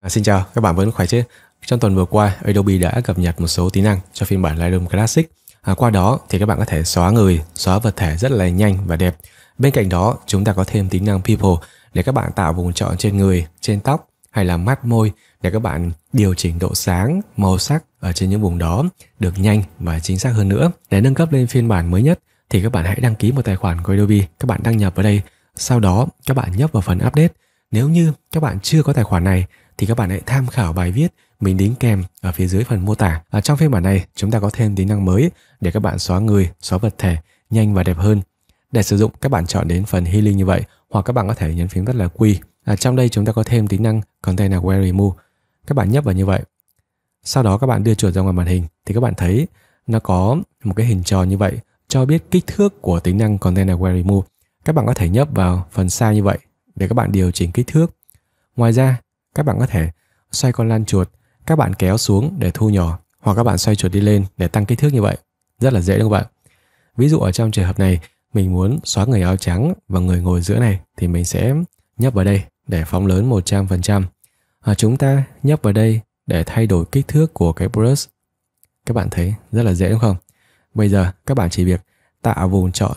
À, xin chào, các bạn vẫn khỏe chứ? Trong tuần vừa qua, Adobe đã cập nhật một số tính năng cho phiên bản Lightroom Classic. À, qua đó thì các bạn có thể xóa người, xóa vật thể rất là nhanh và đẹp. Bên cạnh đó, chúng ta có thêm tính năng People để các bạn tạo vùng chọn trên người, trên tóc hay là mắt môi để các bạn điều chỉnh độ sáng, màu sắc ở trên những vùng đó được nhanh và chính xác hơn nữa. Để nâng cấp lên phiên bản mới nhất thì các bạn hãy đăng ký một tài khoản của Adobe, các bạn đăng nhập vào đây. Sau đó, các bạn nhấp vào phần update. Nếu như các bạn chưa có tài khoản này thì các bạn hãy tham khảo bài viết mình đính kèm ở phía dưới phần mô tả. À, trong phiên bản này, chúng ta có thêm tính năng mới để các bạn xóa người, xóa vật thể nhanh và đẹp hơn. Để sử dụng, các bạn chọn đến phần Healing như vậy, hoặc các bạn có thể nhấn phím rất là Q. À, trong đây chúng ta có thêm tính năng Container Where Remove. Các bạn nhấp vào như vậy. Sau đó các bạn đưa chuột ra ngoài màn hình thì các bạn thấy nó có một cái hình tròn như vậy cho biết kích thước của tính năng Container Where Remove. Các bạn có thể nhấp vào phần size như vậy để các bạn điều chỉnh kích thước. Ngoài ra, các bạn có thể xoay con lan chuột, các bạn kéo xuống để thu nhỏ hoặc các bạn xoay chuột đi lên để tăng kích thước như vậy. Rất là dễ đúng không bạn? Ví dụ ở trong trường hợp này, mình muốn xóa người áo trắng và người ngồi giữa này thì mình sẽ nhấp vào đây để phóng lớn 100%. À, chúng ta nhấp vào đây để thay đổi kích thước của cái brush. Các bạn thấy rất là dễ đúng không? Bây giờ các bạn chỉ việc tạo vùng chọn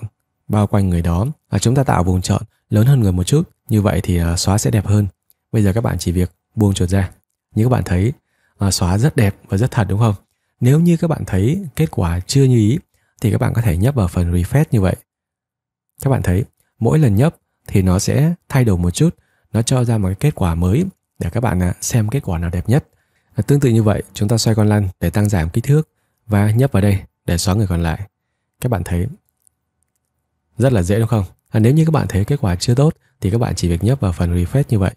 bao quanh người đó. và chúng ta tạo vùng chọn lớn hơn người một chút, như vậy thì à, xóa sẽ đẹp hơn bây giờ các bạn chỉ việc buông chuột ra như các bạn thấy à, xóa rất đẹp và rất thật đúng không nếu như các bạn thấy kết quả chưa như ý thì các bạn có thể nhấp vào phần refresh như vậy các bạn thấy mỗi lần nhấp thì nó sẽ thay đổi một chút nó cho ra một cái kết quả mới để các bạn à, xem kết quả nào đẹp nhất à, tương tự như vậy chúng ta xoay con lăn để tăng giảm kích thước và nhấp vào đây để xóa người còn lại các bạn thấy rất là dễ đúng không à, nếu như các bạn thấy kết quả chưa tốt thì các bạn chỉ việc nhấp vào phần refresh như vậy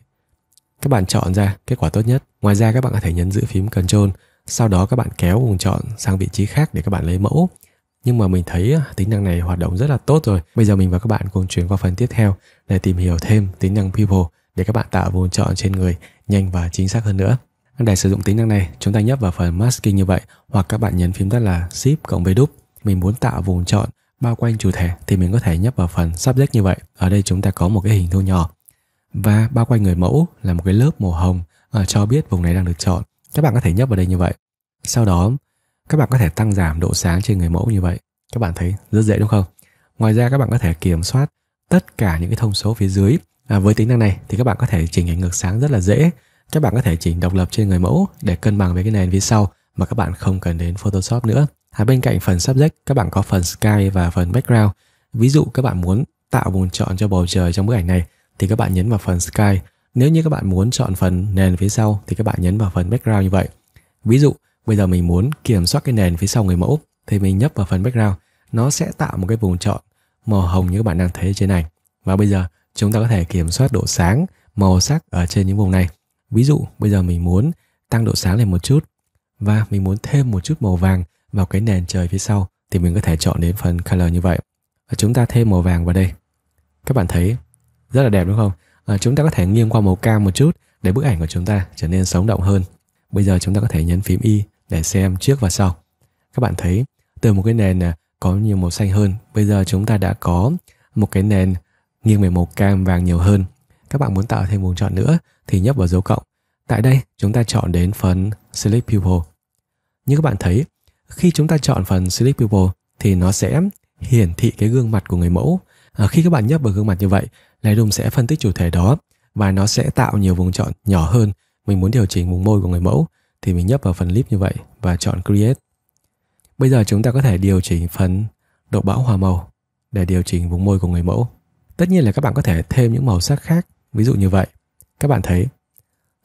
các bạn chọn ra kết quả tốt nhất. Ngoài ra các bạn có thể nhấn giữ phím Ctrl, sau đó các bạn kéo vùng chọn sang vị trí khác để các bạn lấy mẫu. Nhưng mà mình thấy à, tính năng này hoạt động rất là tốt rồi. Bây giờ mình và các bạn cùng chuyển qua phần tiếp theo để tìm hiểu thêm tính năng People để các bạn tạo vùng chọn trên người nhanh và chính xác hơn nữa. Để sử dụng tính năng này, chúng ta nhấp vào phần Masking như vậy hoặc các bạn nhấn phím tắt là Shift cộng V đúp. Mình muốn tạo vùng chọn bao quanh chủ thể thì mình có thể nhấp vào phần Subject như vậy. Ở đây chúng ta có một cái hình thu nhỏ và bao quanh người mẫu là một cái lớp màu hồng uh, cho biết vùng này đang được chọn. Các bạn có thể nhấp vào đây như vậy. Sau đó các bạn có thể tăng giảm độ sáng trên người mẫu như vậy. Các bạn thấy rất dễ đúng không? Ngoài ra các bạn có thể kiểm soát tất cả những cái thông số phía dưới. À, với tính năng này thì các bạn có thể chỉnh ảnh ngược sáng rất là dễ. Các bạn có thể chỉnh độc lập trên người mẫu để cân bằng với cái nền phía sau mà các bạn không cần đến Photoshop nữa. À, bên cạnh phần subject các bạn có phần sky và phần background. Ví dụ các bạn muốn tạo vùng chọn cho bầu trời trong bức ảnh này thì các bạn nhấn vào phần Sky. Nếu như các bạn muốn chọn phần nền phía sau thì các bạn nhấn vào phần Background như vậy. Ví dụ, bây giờ mình muốn kiểm soát cái nền phía sau người mẫu thì mình nhấp vào phần Background. Nó sẽ tạo một cái vùng chọn màu hồng như các bạn đang thấy trên này. Và bây giờ chúng ta có thể kiểm soát độ sáng, màu sắc ở trên những vùng này. Ví dụ, bây giờ mình muốn tăng độ sáng lên một chút và mình muốn thêm một chút màu vàng vào cái nền trời phía sau thì mình có thể chọn đến phần color như vậy. Và chúng ta thêm màu vàng vào đây. Các bạn thấy rất là đẹp đúng không à, chúng ta có thể nghiêng qua màu cam một chút để bức ảnh của chúng ta trở nên sống động hơn bây giờ chúng ta có thể nhấn phím y để xem trước và sau các bạn thấy từ một cái nền à, có nhiều màu xanh hơn bây giờ chúng ta đã có một cái nền nghiêng về màu cam vàng nhiều hơn các bạn muốn tạo thêm vùng chọn nữa thì nhấp vào dấu cộng tại đây chúng ta chọn đến phần select people như các bạn thấy khi chúng ta chọn phần select people thì nó sẽ hiển thị cái gương mặt của người mẫu Ờ, khi các bạn nhấp vào gương mặt như vậy, Lightroom sẽ phân tích chủ thể đó và nó sẽ tạo nhiều vùng chọn nhỏ hơn. Mình muốn điều chỉnh vùng môi của người mẫu thì mình nhấp vào phần clip như vậy và chọn Create. Bây giờ chúng ta có thể điều chỉnh phần độ bão hòa màu để điều chỉnh vùng môi của người mẫu. Tất nhiên là các bạn có thể thêm những màu sắc khác, ví dụ như vậy. Các bạn thấy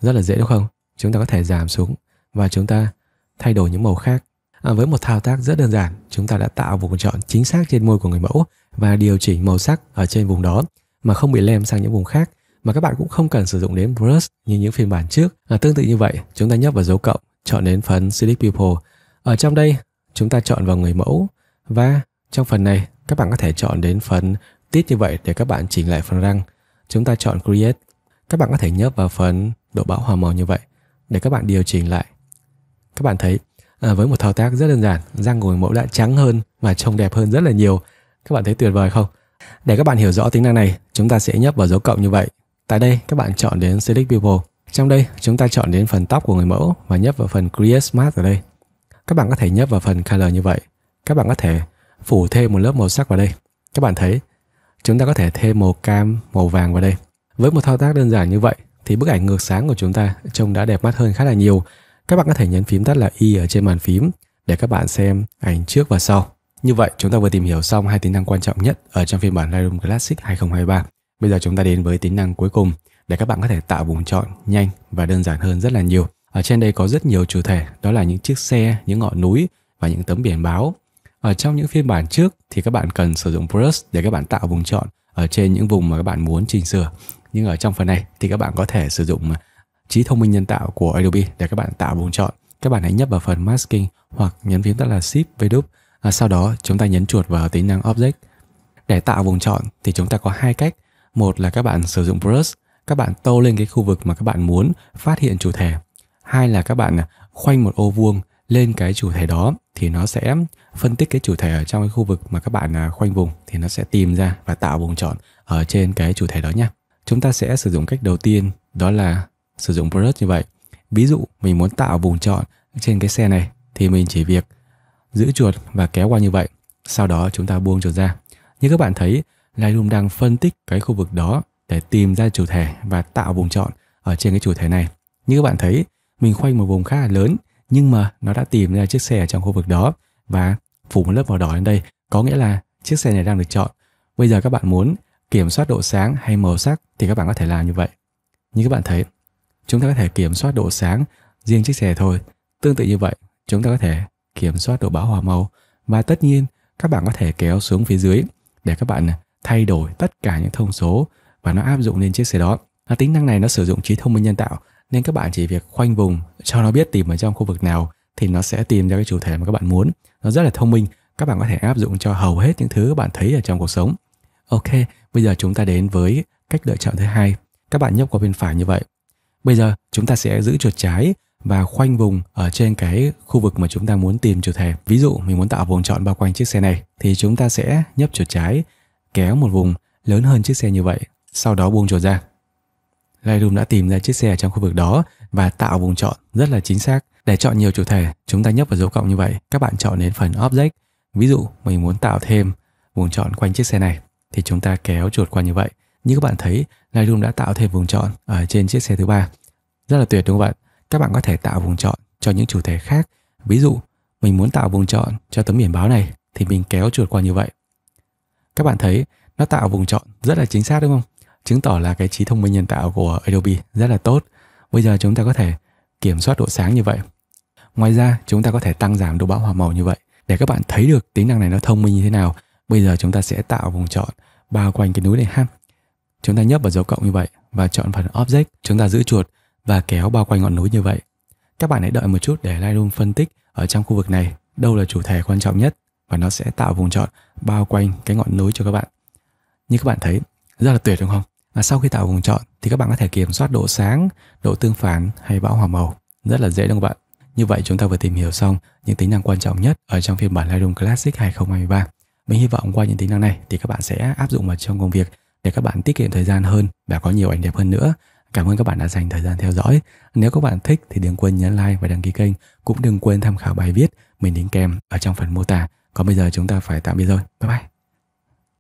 rất là dễ đúng không? Chúng ta có thể giảm xuống và chúng ta thay đổi những màu khác. À, với một thao tác rất đơn giản, chúng ta đã tạo vùng chọn chính xác trên môi của người mẫu và điều chỉnh màu sắc ở trên vùng đó mà không bị lem sang những vùng khác mà các bạn cũng không cần sử dụng đến brush như những phiên bản trước. À, tương tự như vậy, chúng ta nhấp vào dấu cộng, chọn đến phần Select People. Ở trong đây, chúng ta chọn vào người mẫu và trong phần này các bạn có thể chọn đến phần tít như vậy để các bạn chỉnh lại phần răng. Chúng ta chọn Create. Các bạn có thể nhấp vào phần độ bão hòa màu như vậy để các bạn điều chỉnh lại. Các bạn thấy à, với một thao tác rất đơn giản, răng của người mẫu đã trắng hơn và trông đẹp hơn rất là nhiều. Các bạn thấy tuyệt vời không? Để các bạn hiểu rõ tính năng này, chúng ta sẽ nhấp vào dấu cộng như vậy. Tại đây, các bạn chọn đến Select People. Trong đây, chúng ta chọn đến phần tóc của người mẫu và nhấp vào phần Create Smart ở đây. Các bạn có thể nhấp vào phần Color như vậy. Các bạn có thể phủ thêm một lớp màu sắc vào đây. Các bạn thấy, chúng ta có thể thêm màu cam, màu vàng vào đây. Với một thao tác đơn giản như vậy, thì bức ảnh ngược sáng của chúng ta trông đã đẹp mắt hơn khá là nhiều. Các bạn có thể nhấn phím tắt là Y ở trên bàn phím để các bạn xem ảnh trước và sau. Như vậy, chúng ta vừa tìm hiểu xong hai tính năng quan trọng nhất ở trong phiên bản Lightroom Classic 2023. Bây giờ chúng ta đến với tính năng cuối cùng để các bạn có thể tạo vùng chọn nhanh và đơn giản hơn rất là nhiều. Ở trên đây có rất nhiều chủ thể, đó là những chiếc xe, những ngọn núi và những tấm biển báo. Ở trong những phiên bản trước thì các bạn cần sử dụng brush để các bạn tạo vùng chọn ở trên những vùng mà các bạn muốn chỉnh sửa. Nhưng ở trong phần này thì các bạn có thể sử dụng à, trí thông minh nhân tạo của Adobe để các bạn tạo vùng chọn. Các bạn hãy nhấp vào phần masking hoặc nhấn phím tắt là Shift V đúp à, sau đó chúng ta nhấn chuột vào tính năng object để tạo vùng chọn thì chúng ta có hai cách một là các bạn sử dụng brush các bạn tô lên cái khu vực mà các bạn muốn phát hiện chủ thể hai là các bạn à, khoanh một ô vuông lên cái chủ thể đó thì nó sẽ phân tích cái chủ thể ở trong cái khu vực mà các bạn à, khoanh vùng thì nó sẽ tìm ra và tạo vùng chọn ở trên cái chủ thể đó nhé. Chúng ta sẽ sử dụng cách đầu tiên đó là sử dụng brush như vậy. Ví dụ mình muốn tạo vùng chọn trên cái xe này thì mình chỉ việc giữ chuột và kéo qua như vậy. Sau đó chúng ta buông chuột ra. Như các bạn thấy, Lightroom đang phân tích cái khu vực đó để tìm ra chủ thể và tạo vùng chọn ở trên cái chủ thể này. Như các bạn thấy, mình khoanh một vùng khá là lớn nhưng mà nó đã tìm ra chiếc xe ở trong khu vực đó và phủ một lớp màu đỏ lên đây có nghĩa là chiếc xe này đang được chọn. Bây giờ các bạn muốn kiểm soát độ sáng hay màu sắc thì các bạn có thể làm như vậy. Như các bạn thấy, chúng ta có thể kiểm soát độ sáng riêng chiếc xe thôi. Tương tự như vậy, chúng ta có thể kiểm soát độ bão hòa màu và tất nhiên các bạn có thể kéo xuống phía dưới để các bạn à, thay đổi tất cả những thông số và nó áp dụng lên chiếc xe đó. À, tính năng này nó sử dụng trí thông minh nhân tạo nên các bạn chỉ việc khoanh vùng cho nó biết tìm ở trong khu vực nào thì nó sẽ tìm ra cái chủ thể mà các bạn muốn. Nó rất là thông minh, các bạn có thể áp dụng cho hầu hết những thứ các bạn thấy ở trong cuộc sống. Ok, bây giờ chúng ta đến với cách lựa chọn thứ hai. Các bạn nhấp qua bên phải như vậy. Bây giờ chúng ta sẽ giữ chuột trái và khoanh vùng ở trên cái khu vực mà chúng ta muốn tìm chủ thể. Ví dụ mình muốn tạo vùng chọn bao quanh chiếc xe này thì chúng ta sẽ nhấp chuột trái kéo một vùng lớn hơn chiếc xe như vậy, sau đó buông chuột ra. Lightroom đã tìm ra chiếc xe ở trong khu vực đó và tạo vùng chọn rất là chính xác. Để chọn nhiều chủ thể, chúng ta nhấp vào dấu cộng như vậy. Các bạn chọn đến phần Object. Ví dụ mình muốn tạo thêm vùng chọn quanh chiếc xe này thì chúng ta kéo chuột qua như vậy. Như các bạn thấy, Lightroom đã tạo thêm vùng chọn ở trên chiếc xe thứ ba. Rất là tuyệt đúng không bạn? các bạn có thể tạo vùng chọn cho những chủ thể khác. Ví dụ, mình muốn tạo vùng chọn cho tấm biển báo này thì mình kéo chuột qua như vậy. Các bạn thấy nó tạo vùng chọn rất là chính xác đúng không? Chứng tỏ là cái trí thông minh nhân tạo của Adobe rất là tốt. Bây giờ chúng ta có thể kiểm soát độ sáng như vậy. Ngoài ra, chúng ta có thể tăng giảm độ bão hòa màu như vậy. Để các bạn thấy được tính năng này nó thông minh như thế nào, bây giờ chúng ta sẽ tạo vùng chọn bao quanh cái núi này ha. Chúng ta nhấp vào dấu cộng như vậy và chọn phần Object, chúng ta giữ chuột và kéo bao quanh ngọn núi như vậy. Các bạn hãy đợi một chút để Lightroom phân tích ở trong khu vực này đâu là chủ thể quan trọng nhất và nó sẽ tạo vùng chọn bao quanh cái ngọn núi cho các bạn. Như các bạn thấy, rất là tuyệt đúng không? Và sau khi tạo vùng chọn thì các bạn có thể kiểm soát độ sáng, độ tương phản hay bão hòa màu. Rất là dễ đúng không bạn? Như vậy chúng ta vừa tìm hiểu xong những tính năng quan trọng nhất ở trong phiên bản Lightroom Classic 2023. Mình hy vọng qua những tính năng này thì các bạn sẽ áp dụng vào trong công việc để các bạn tiết kiệm thời gian hơn và có nhiều ảnh đẹp hơn nữa. Cảm ơn các bạn đã dành thời gian theo dõi. Nếu các bạn thích thì đừng quên nhấn like và đăng ký kênh. Cũng đừng quên tham khảo bài viết mình đính kèm ở trong phần mô tả. Còn bây giờ chúng ta phải tạm biệt rồi. Bye bye!